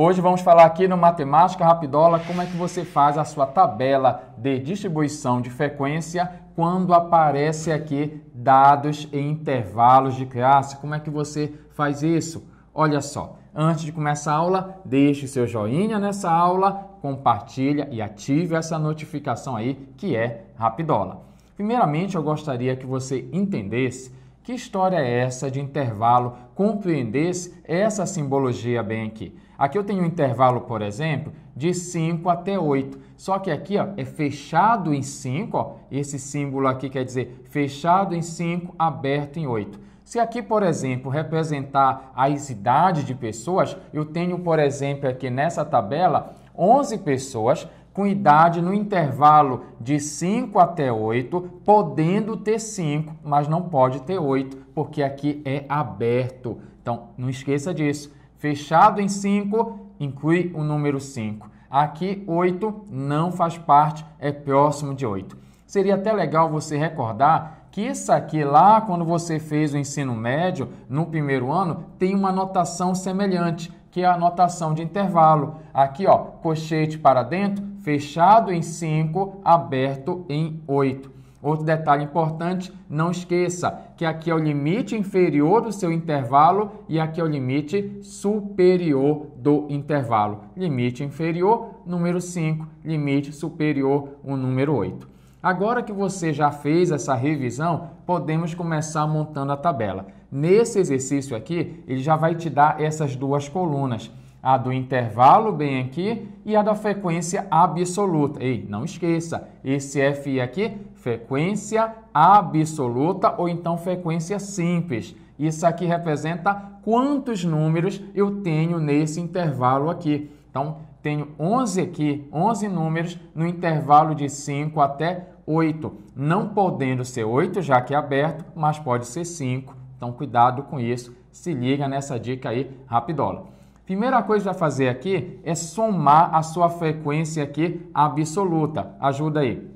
Hoje vamos falar aqui no Matemática Rapidola como é que você faz a sua tabela de distribuição de frequência quando aparece aqui dados em intervalos de classe. Como é que você faz isso? Olha só, antes de começar a aula, deixe seu joinha nessa aula, compartilha e ative essa notificação aí que é Rapidola. Primeiramente, eu gostaria que você entendesse que história é essa de intervalo? Compreendesse essa simbologia bem aqui. Aqui eu tenho um intervalo, por exemplo, de 5 até 8. Só que aqui ó, é fechado em 5, esse símbolo aqui quer dizer fechado em 5, aberto em 8. Se aqui, por exemplo, representar a idade de pessoas, eu tenho, por exemplo, aqui nessa tabela 11 pessoas com idade no intervalo de 5 até 8, podendo ter 5, mas não pode ter 8, porque aqui é aberto. Então, não esqueça disso. Fechado em 5, inclui o número 5. Aqui, 8 não faz parte, é próximo de 8. Seria até legal você recordar que isso aqui lá, quando você fez o ensino médio, no primeiro ano, tem uma notação semelhante, que é a notação de intervalo. Aqui, ó, cochete para dentro, fechado em 5, aberto em 8. Outro detalhe importante, não esqueça que aqui é o limite inferior do seu intervalo e aqui é o limite superior do intervalo. Limite inferior, número 5, limite superior, o número 8. Agora que você já fez essa revisão, podemos começar montando a tabela. Nesse exercício aqui, ele já vai te dar essas duas colunas a do intervalo, bem aqui, e a da frequência absoluta. Ei, não esqueça, esse FI aqui, frequência absoluta ou então frequência simples. Isso aqui representa quantos números eu tenho nesse intervalo aqui. Então, tenho 11 aqui, 11 números no intervalo de 5 até 8. Não podendo ser 8, já que é aberto, mas pode ser 5. Então, cuidado com isso. Se liga nessa dica aí, rapidola. Primeira coisa a fazer aqui é somar a sua frequência aqui absoluta. Ajuda aí.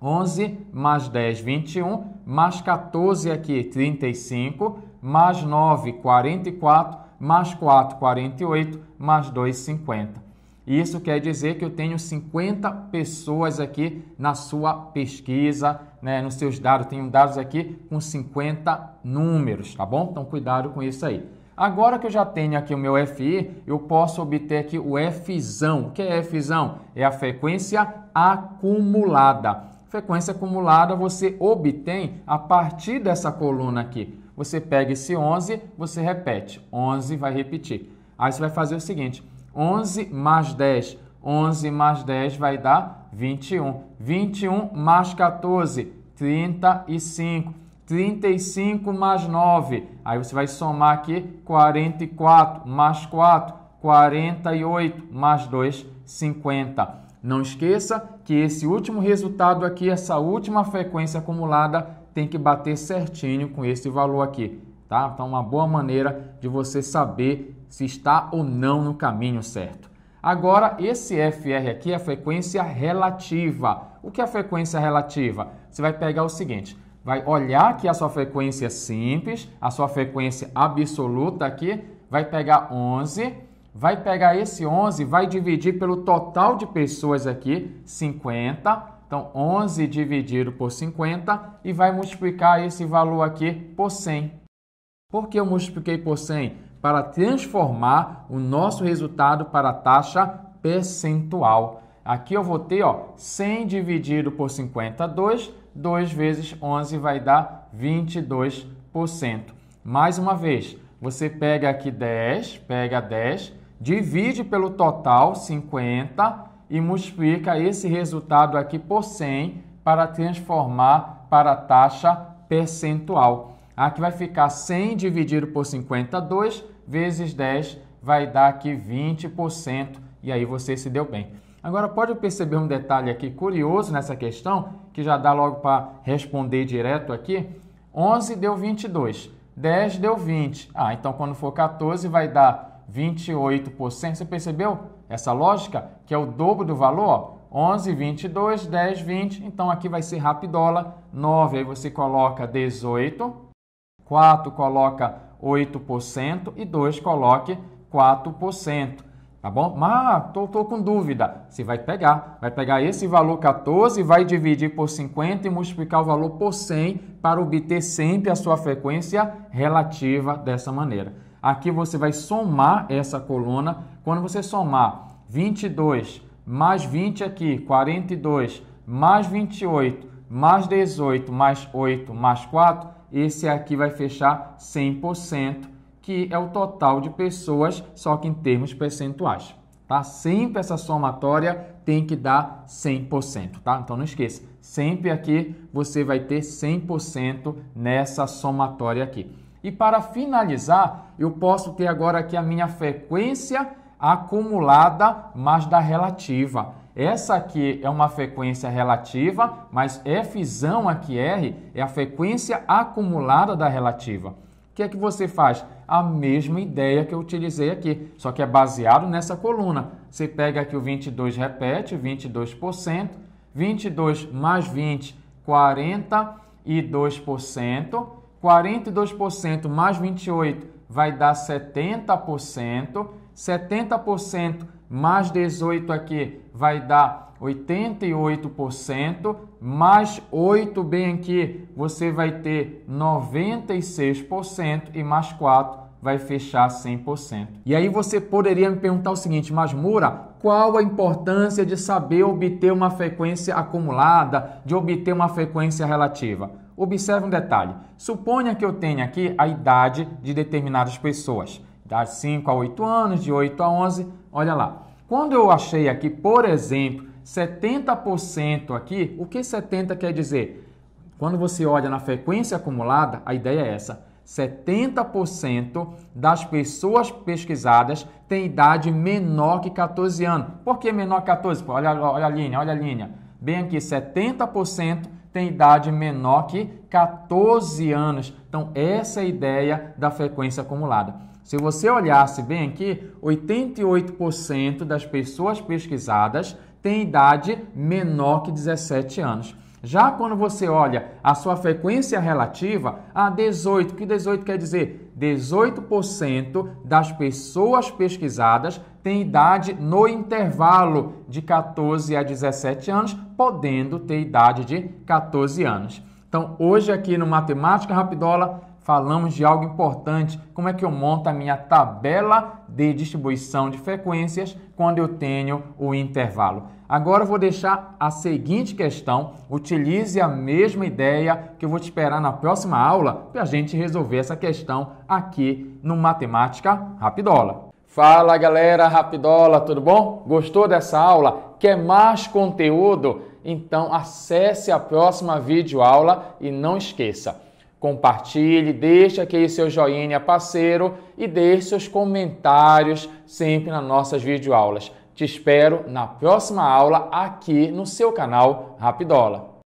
11 mais 10, 21, mais 14 aqui, 35, mais 9, 44, mais 4, 48, mais 2, 50. Isso quer dizer que eu tenho 50 pessoas aqui na sua pesquisa, né, nos seus dados. Tenho dados aqui com 50 números, tá bom? Então, cuidado com isso aí. Agora que eu já tenho aqui o meu FI, eu posso obter aqui o Fzão. O que é Fzão? É a frequência acumulada. Frequência acumulada você obtém a partir dessa coluna aqui. Você pega esse 11, você repete. 11 vai repetir. Aí você vai fazer o seguinte: 11 mais 10. 11 mais 10 vai dar 21. 21 mais 14, 35. 35 mais 9. Aí você vai somar aqui 44 mais 4, 48 mais 2, 50. Não esqueça que esse último resultado aqui, essa última frequência acumulada, tem que bater certinho com esse valor aqui, tá? Então, uma boa maneira de você saber se está ou não no caminho certo. Agora, esse FR aqui é a frequência relativa. O que é a frequência relativa? Você vai pegar o seguinte: vai olhar aqui a sua frequência simples, a sua frequência absoluta aqui, vai pegar 11, vai pegar esse 11, vai dividir pelo total de pessoas aqui, 50. Então, 11 dividido por 50 e vai multiplicar esse valor aqui por 100. Por que eu multipliquei por 100? Para transformar o nosso resultado para a taxa percentual. Aqui eu vou ter ó, 100 dividido por 52, 2 vezes 11 vai dar 22%. Mais uma vez, você pega aqui 10, pega 10, divide pelo total 50 e multiplica esse resultado aqui por 100 para transformar para a taxa percentual. Aqui vai ficar 100 dividido por 52 vezes 10 vai dar aqui 20% e aí você se deu bem. Agora, pode perceber um detalhe aqui curioso nessa questão, que já dá logo para responder direto aqui. 11 deu 22, 10 deu 20. Ah, então quando for 14 vai dar 28%. Você percebeu essa lógica? Que é o dobro do valor? 11, 22, 10, 20. Então aqui vai ser rapidola, 9. Aí você coloca 18, 4 coloca 8% e 2 coloque 4%. Tá bom? Mas tô, tô com dúvida. Você vai pegar. Vai pegar esse valor 14, vai dividir por 50 e multiplicar o valor por 100 para obter sempre a sua frequência relativa dessa maneira. Aqui você vai somar essa coluna. Quando você somar 22 mais 20 aqui, 42 mais 28 mais 18 mais 8 mais 4, esse aqui vai fechar 100% que é o total de pessoas, só que em termos percentuais. Tá? Sempre essa somatória tem que dar 100%, tá? Então não esqueça, sempre aqui você vai ter 100% nessa somatória aqui. E para finalizar, eu posso ter agora aqui a minha frequência acumulada mais da relativa. Essa aqui é uma frequência relativa, mas F' aqui R é a frequência acumulada da relativa. O que é que você faz? A mesma ideia que eu utilizei aqui, só que é baseado nessa coluna. Você pega aqui o 22, repete, 22%, 22 mais 20, 42%, 42% mais 28, vai dar 70%. 70% mais 18 aqui vai dar 88%, mais 8 bem aqui você vai ter 96% e mais 4 vai fechar 100%. E aí você poderia me perguntar o seguinte, mas Mura, qual a importância de saber obter uma frequência acumulada, de obter uma frequência relativa? Observe um detalhe. Suponha que eu tenha aqui a idade de determinadas pessoas. Idade 5 a 8 anos, de 8 a 11, olha lá. Quando eu achei aqui, por exemplo, 70% aqui, o que 70 quer dizer? Quando você olha na frequência acumulada, a ideia é essa. 70% das pessoas pesquisadas têm idade menor que 14 anos. Por que menor que 14? Olha, olha a linha, olha a linha. Bem aqui, 70% tem idade menor que 14 anos. Então, essa é a ideia da frequência acumulada. Se você olhasse bem aqui, 88% das pessoas pesquisadas têm idade menor que 17 anos. Já quando você olha a sua frequência relativa a ah, 18, que 18 quer dizer 18% das pessoas pesquisadas têm idade no intervalo de 14 a 17 anos, podendo ter idade de 14 anos. Então, hoje aqui no Matemática Rapidola, falamos de algo importante, como é que eu monto a minha tabela de distribuição de frequências quando eu tenho o intervalo. Agora eu vou deixar a seguinte questão, utilize a mesma ideia que eu vou te esperar na próxima aula para a gente resolver essa questão aqui no Matemática Rapidola. Fala galera Rapidola, tudo bom? Gostou dessa aula? Quer mais conteúdo? Então acesse a próxima videoaula e não esqueça, Compartilhe, deixe aquele seu joinha parceiro e deixe seus comentários sempre nas nossas videoaulas. Te espero na próxima aula aqui no seu canal Rapidola.